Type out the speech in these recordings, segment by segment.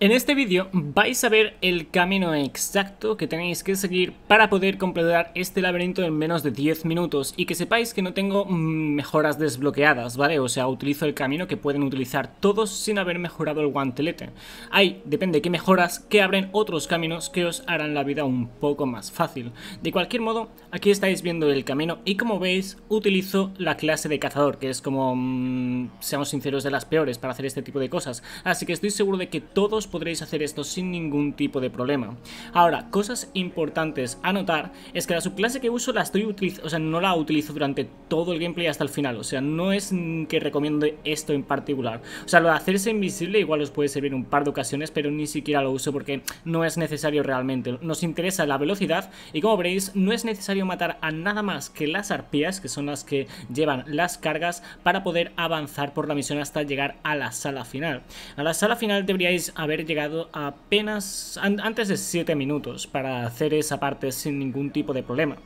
En este vídeo vais a ver el camino exacto que tenéis que seguir para poder completar este laberinto en menos de 10 minutos y que sepáis que no tengo mejoras desbloqueadas, ¿vale? O sea, utilizo el camino que pueden utilizar todos sin haber mejorado el guantelete. Hay, depende qué mejoras, que abren otros caminos que os harán la vida un poco más fácil. De cualquier modo, aquí estáis viendo el camino y como veis, utilizo la clase de cazador, que es como, mm, seamos sinceros, de las peores para hacer este tipo de cosas. Así que estoy seguro de que todos podréis hacer esto sin ningún tipo de problema. Ahora, cosas importantes a notar es que la subclase que uso la estoy utilizando, o sea, no la utilizo durante todo el gameplay hasta el final, o sea, no es que recomiende esto en particular. O sea, lo de hacerse invisible igual os puede servir un par de ocasiones, pero ni siquiera lo uso porque no es necesario realmente. Nos interesa la velocidad y como veréis, no es necesario matar a nada más que las arpías, que son las que llevan las cargas, para poder avanzar por la misión hasta llegar a la sala final. A la sala final deberíais haber llegado apenas antes de 7 minutos para hacer esa parte sin ningún tipo de problema.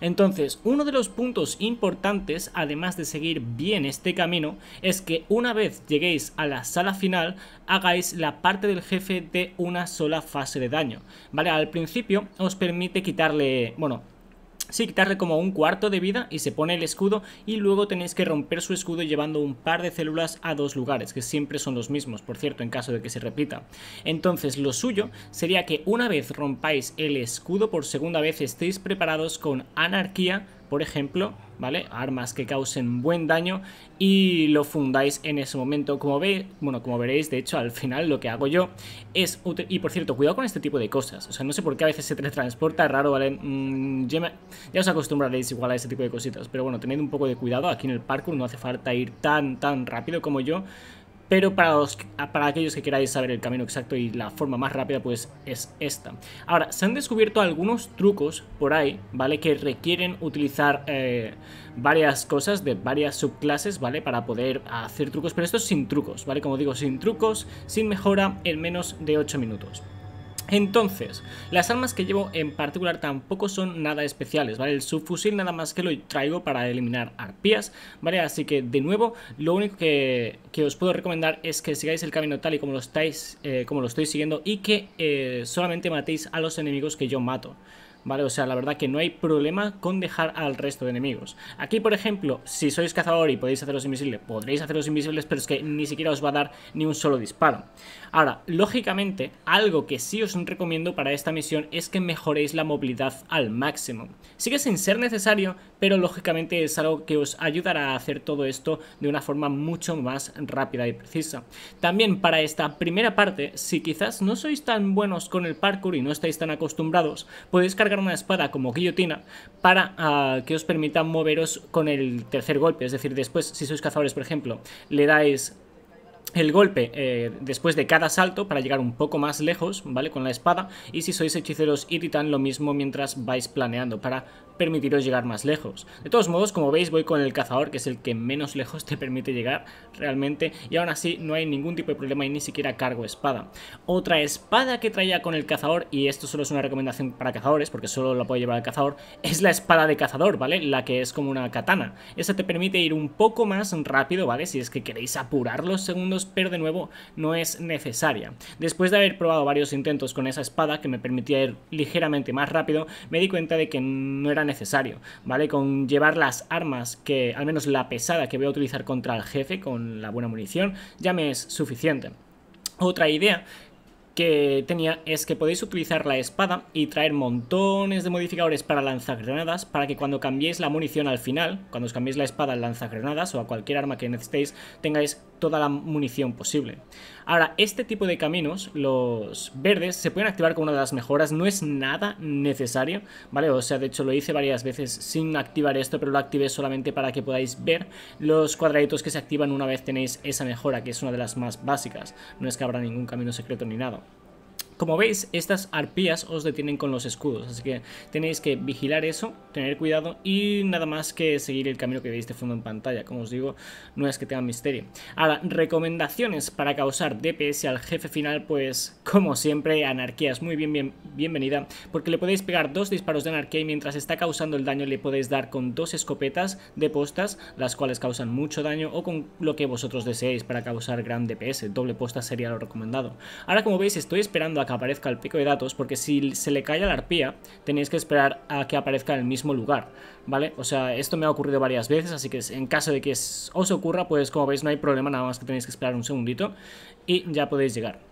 Entonces, uno de los puntos importantes, además de seguir bien este camino, es que una vez lleguéis a la sala final, hagáis la parte del jefe de una sola fase de daño. ¿Vale? Al principio os permite quitarle, bueno, Sí, quitarle como un cuarto de vida y se pone el escudo y luego tenéis que romper su escudo llevando un par de células a dos lugares, que siempre son los mismos, por cierto, en caso de que se repita. Entonces lo suyo sería que una vez rompáis el escudo por segunda vez estéis preparados con anarquía, por ejemplo, ¿vale? Armas que causen buen daño y lo fundáis en ese momento. Como ve bueno, como veréis, de hecho, al final lo que hago yo es... Y por cierto, cuidado con este tipo de cosas. O sea, no sé por qué a veces se teletransporta, raro, ¿vale? Mm, ya, os acostumbraréis igual a ese tipo de cositas. Pero bueno, tened un poco de cuidado. Aquí en el parkour no hace falta ir tan, tan rápido como yo pero para, ah, para aquellos que queráis saber el camino exacto y la forma más rápida, pues es esta. Ahora, se han descubierto algunos trucos por ahí, ¿vale? Que requieren utilizar eh, varias cosas de varias subclases, ¿vale? Para poder hacer trucos, pero esto sin trucos, ¿vale? Como digo, sin trucos, sin mejora, en menos de 8 minutos. Entonces, las armas que llevo en particular tampoco son nada especiales, ¿vale? El subfusil nada más que lo traigo para eliminar arpías, ¿vale? Así que, de nuevo, lo único que, os puedo recomendar es que sigáis el camino tal y como lo, estáis, eh, como lo estoy siguiendo y que eh, solamente matéis a los enemigos que yo mato. ¿vale? O sea, la verdad que no hay problema con dejar al resto de enemigos. Aquí, por ejemplo, si sois cazador y podéis haceros invisibles, podréis haceros invisibles, pero es que ni siquiera os va a dar ni un solo disparo. Ahora, lógicamente, algo que sí os recomiendo para esta misión es que mejoréis la movilidad al máximo. Sigue sin ser necesario, pero lógicamente es algo que os ayudará a hacer todo esto de una forma mucho más rápida y precisa. También para esta primera parte, si quizás no sois tan buenos con el parkour y no estáis tan acostumbrados, podéis cargar una espada como guillotina para ah, que os permita moveros con el tercer golpe. Es decir, después, si sois cazadores, por ejemplo, le dais el golpe eh, después de cada salto para llegar un poco más lejos, ¿vale? Con la espada. Y si sois hechiceros y titán, lo mismo mientras vais planeando para permitiros llegar más lejos. De todos modos, como veis, voy con el cazador, que es el que menos lejos te permite llegar realmente. Y aún así no hay ningún tipo de problema y ni siquiera cargo espada. Otra espada que traía con el cazador, y esto solo es una recomendación para cazadores, porque solo la puede llevar el cazador, es la espada de cazador, ¿vale? La que es como una katana. Esa te permite ir un poco más rápido, ¿vale? Si es que queréis apurar los segundos pero de nuevo no es necesaria. Después de haber probado varios intentos con esa espada que me permitía ir ligeramente más rápido, me di cuenta de que no era necesario, ¿vale? Con llevar las armas que, al menos la pesada que voy a utilizar contra el jefe, con la buena munición, ya me es suficiente. Otra idea que tenía es que podéis utilizar la espada y traer montones de modificadores para lanzagranadas para que cuando cambiéis la munición al final, cuando os cambiéis la espada al lanzagranadas o a cualquier arma que necesitéis, tengáis toda la munición posible. Ahora, este tipo de caminos, los verdes, se pueden activar con una de las mejoras, no es nada necesario, ¿vale? O sea, de hecho lo hice varias veces sin activar esto, pero lo activé solamente para que podáis ver los cuadraditos que se activan una vez tenéis esa mejora, que es una de las más básicas, no es que habrá ningún camino secreto ni nada. Como veis, estas arpías os detienen con los escudos, así que tenéis que vigilar eso, tener cuidado y nada más que seguir el camino que veis de fondo en pantalla. Como os digo, no es que tenga misterio. Ahora, recomendaciones para causar DPS al jefe final, pues como siempre, anarquía es muy bien, bien bienvenida, porque le podéis pegar dos disparos de anarquía y mientras está causando el daño le podéis dar con dos escopetas de postas, las cuales causan mucho daño, o con lo que vosotros deseéis para causar gran DPS. Doble posta sería lo recomendado. Ahora, como veis, estoy esperando a que aparezca el pico de datos, porque si se le cae a la arpía, tenéis que esperar a que aparezca en el mismo lugar, ¿vale? O sea, esto me ha ocurrido varias veces, así que en caso de que os ocurra, pues como veis no hay problema, nada más que tenéis que esperar un segundito y ya podéis llegar.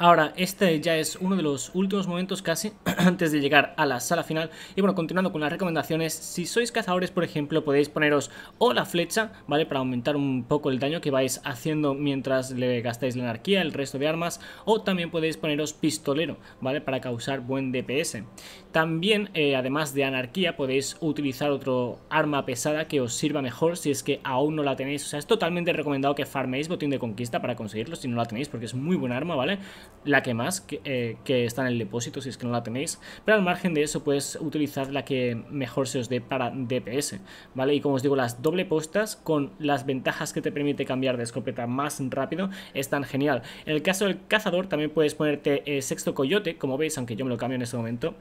Ahora, este ya es uno de los últimos momentos casi antes de llegar a la sala final. Y bueno, continuando con las recomendaciones, si sois cazadores, por ejemplo, podéis poneros o la flecha, ¿vale? Para aumentar un poco el daño que vais haciendo mientras le gastáis la anarquía, el resto de armas, o también podéis poneros pistolero, ¿vale? Para causar buen DPS. También, eh, además de anarquía, podéis utilizar otro arma pesada que os sirva mejor si es que aún no la tenéis. O sea, es totalmente recomendado que farméis botín de conquista para conseguirlo si no la tenéis, porque es muy buen arma, ¿vale? la que más, eh, que, está en el depósito si es que no la tenéis, pero al margen de eso puedes utilizar la que mejor se os dé para DPS, ¿vale? Y como os digo, las doble postas con las ventajas que te permite cambiar de escopeta más rápido están genial. En el caso del cazador también puedes ponerte eh, sexto coyote, como veis, aunque yo me lo cambio en este momento,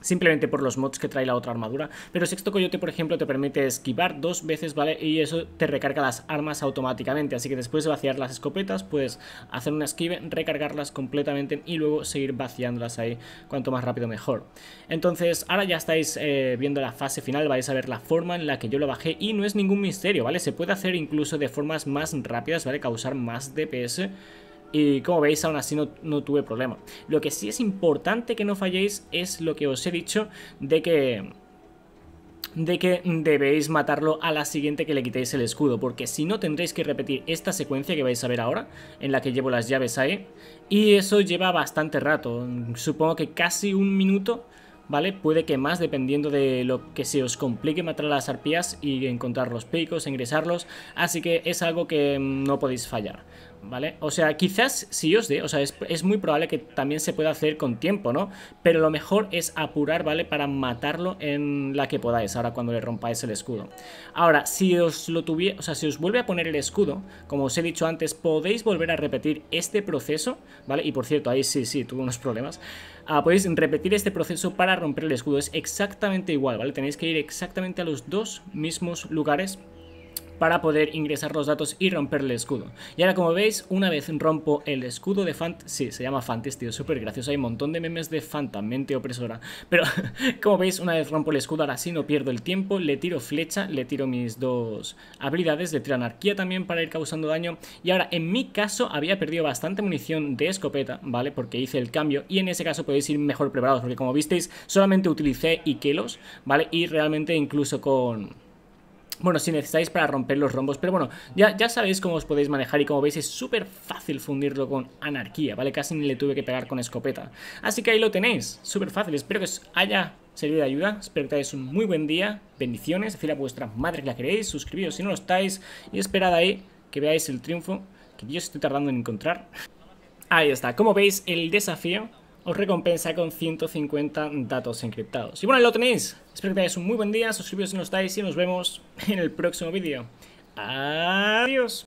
simplemente por los mods que trae la otra armadura. Pero Sexto Coyote, por ejemplo, te permite esquivar dos veces, ¿vale? Y eso te recarga las armas automáticamente. Así que después de vaciar las escopetas, puedes hacer una esquive, recargarlas completamente y luego seguir vaciándolas ahí. Cuanto más rápido, mejor. Entonces, ahora ya estáis eh, viendo la fase final, vais a ver la forma en la que yo lo bajé y no es ningún misterio, ¿vale? Se puede hacer incluso de formas más rápidas, ¿vale? Causar más DPS y como veis, aún así no, tuve problema. Lo que sí es importante que no falléis es lo que os he dicho de que de que debéis matarlo a la siguiente que le quitéis el escudo, porque si no tendréis que repetir esta secuencia que vais a ver ahora, en la que llevo las llaves ahí, y eso lleva bastante rato, supongo que casi un minuto, ¿vale? Puede que más, dependiendo de lo que se os complique matar a las arpías y encontrar los picos, ingresarlos, así que es algo que no podéis fallar, ¿vale? O sea, quizás si os de, o sea, es, muy probable que también se pueda hacer con tiempo, ¿no? Pero lo mejor es apurar, ¿vale? Para matarlo en la que podáis, ahora cuando le rompáis el escudo. Ahora, si os lo tuviera, o sea, si os vuelve a poner el escudo, como os he dicho antes, podéis volver a repetir este proceso, ¿vale? Y por cierto, ahí sí, sí, tuve unos problemas. Ah, podéis repetir este proceso para romper el escudo, es exactamente igual, ¿vale? Tenéis que ir exactamente a los dos mismos lugares para poder ingresar los datos y romper el escudo. Y ahora como veis, una vez rompo el escudo de Fant, sí, se llama Fant, tío, súper gracioso, hay un montón de memes de Fantamente mente opresora, pero como veis, una vez rompo el escudo, ahora sí no pierdo el tiempo, le tiro flecha, le tiro mis dos habilidades, le tiro anarquía también para ir causando daño, y ahora en mi caso había perdido bastante munición de escopeta, ¿vale? Porque hice el cambio, y en ese caso podéis ir mejor preparados, porque como visteis, solamente utilicé ikelos, ¿vale? Y realmente incluso con bueno, si necesitáis para romper los rombos, pero bueno, ya, ya sabéis cómo os podéis manejar y como veis es súper fácil fundirlo con anarquía, ¿vale? Casi ni le tuve que pegar con escopeta. Así que ahí lo tenéis, súper fácil. Espero que os haya servido de ayuda, espero que tengáis un muy buen día, bendiciones, decir a vuestra madre que la queréis, suscribiros si no lo estáis y esperad ahí que veáis el triunfo que yo estoy tardando en encontrar. Ahí está, como veis el desafío os recompensa con 150 datos encriptados. Y bueno, ahí lo tenéis. Espero que tengáis un muy buen día, suscribiros si no estáis y nos vemos en el próximo vídeo. Adiós.